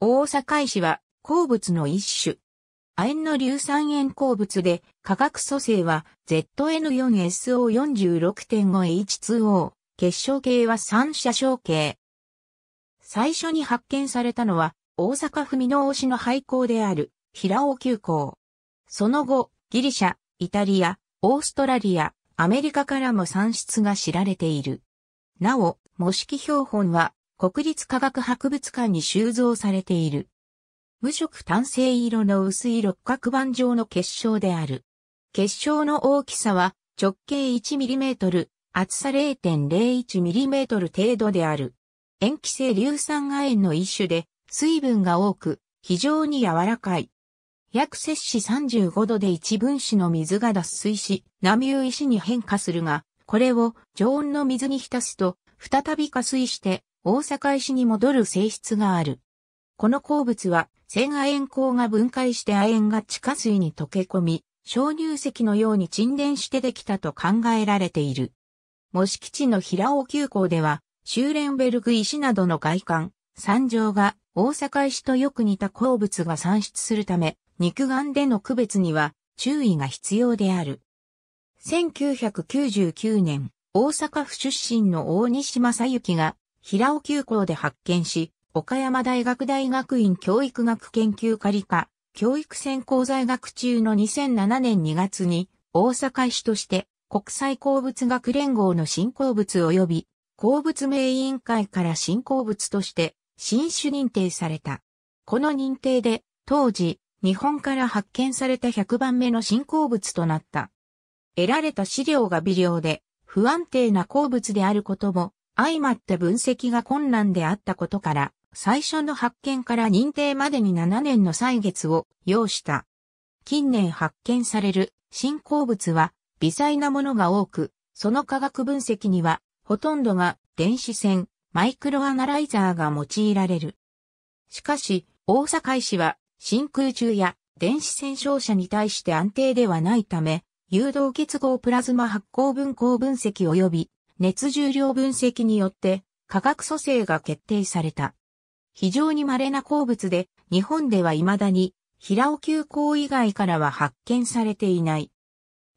大阪石は鉱物の一種。亜鉛の硫酸塩鉱物で、化学組成は ZN4SO46.5H2O、結晶系は三者晶系。最初に発見されたのは、大阪府箕面市の廃校である、平尾急校。その後、ギリシャ、イタリア、オーストラリア、アメリカからも産出が知られている。なお、模式標本は国立科学博物館に収蔵されている。無色単性色の薄い六角板状の結晶である。結晶の大きさは直径 1mm、厚さ 0.01mm 程度である。塩基性硫酸亜鉛の一種で水分が多く非常に柔らかい。約摂氏35度で一分子の水が脱水し、波打石に変化するが、これを常温の水に浸すと、再び加水して大阪石に戻る性質がある。この鉱物は、線亜鉛鉱が分解して亜鉛が地下水に溶け込み、小乳石のように沈殿してできたと考えられている。模式地の平尾急行では、シューレンベルグ石などの外観、山上が大阪石とよく似た鉱物が産出するため、肉眼での区別には注意が必要である。1999年、大阪府出身の大西正幸が平尾急行で発見し、岡山大学大学院教育学研究科理科、教育専攻在学中の2007年2月に、大阪市として国際鉱物学連合の新鉱物及び鉱物名委員会から新鉱物として新種認定された。この認定で当時日本から発見された100番目の新鉱物となった。得られた資料が微量で不安定な鉱物であることも相まって分析が困難であったことから、最初の発見から認定までに7年の歳月を要した。近年発見される新鉱物は微細なものが多く、その化学分析にはほとんどが電子線、マイクロアナライザーが用いられる。しかし、大阪医師は真空中や電子線照射に対して安定ではないため、誘導結合プラズマ発光分光分析及び熱重量分析によって化学組成が決定された。非常に稀な鉱物で、日本では未だに、平尾急行以外からは発見されていない。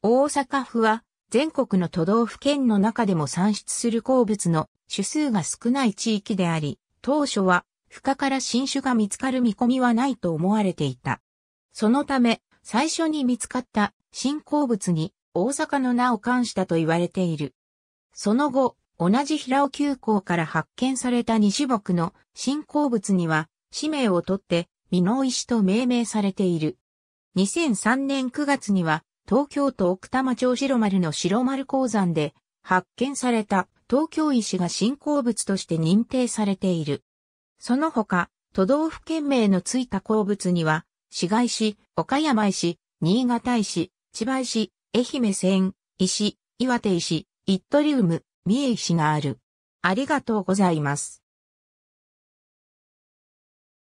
大阪府は、全国の都道府県の中でも産出する鉱物の種数が少ない地域であり、当初は、深から新種が見つかる見込みはないと思われていた。そのため、最初に見つかった新鉱物に大阪の名を冠したと言われている。その後、同じ平尾急行から発見された西木の新鉱物には、氏名をとって、美濃石と命名されている。2003年9月には、東京都奥多摩町白丸の白丸鉱山で発見された東京石が新鉱物として認定されている。その他、都道府県名のついた鉱物には、市街市、岡山石、新潟石、千葉石、愛媛線、石、岩手石、イットリウム、三重市がある。ありがとうございます。